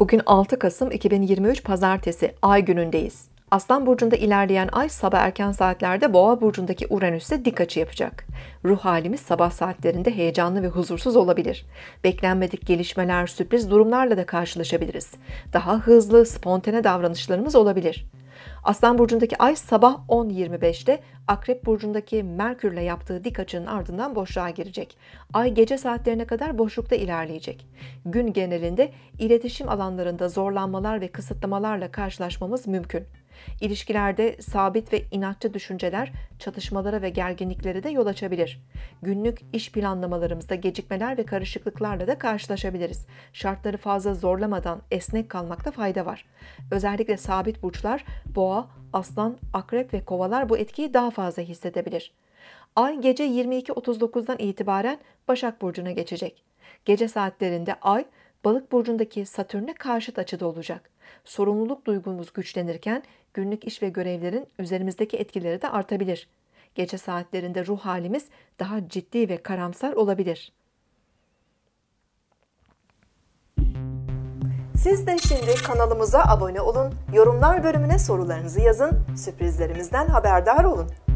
Bugün 6 Kasım 2023 Pazartesi ay günündeyiz. Aslan burcunda ilerleyen ay sabah erken saatlerde Boğa burcundaki Uranüs'e dik açı yapacak. Ruh halimiz sabah saatlerinde heyecanlı ve huzursuz olabilir. Beklenmedik gelişmeler, sürpriz durumlarla da karşılaşabiliriz. Daha hızlı, spontane davranışlarımız olabilir. Aslan burcundaki ay sabah 10.25'te Akrep burcundaki Merkür'le yaptığı dik açının ardından boşluğa girecek. Ay gece saatlerine kadar boşlukta ilerleyecek. Gün genelinde iletişim alanlarında zorlanmalar ve kısıtlamalarla karşılaşmamız mümkün. İlişkilerde sabit ve inatçı düşünceler çatışmalara ve gerginliklere de yol açabilir. Günlük iş planlamalarımızda gecikmeler ve karışıklıklarla da karşılaşabiliriz. Şartları fazla zorlamadan esnek kalmakta fayda var. Özellikle sabit burçlar boğa, aslan, akrep ve kovalar bu etkiyi daha fazla hissedebilir. Ay gece 22.39'dan itibaren Başak Burcu'na geçecek. Gece saatlerinde Ay Balık burcundaki Satürn'e karşıt açıda olacak. Sorumluluk duygumuz güçlenirken günlük iş ve görevlerin üzerimizdeki etkileri de artabilir. Gece saatlerinde ruh halimiz daha ciddi ve karamsar olabilir. Siz de şimdi kanalımıza abone olun, yorumlar bölümüne sorularınızı yazın, sürprizlerimizden haberdar olun.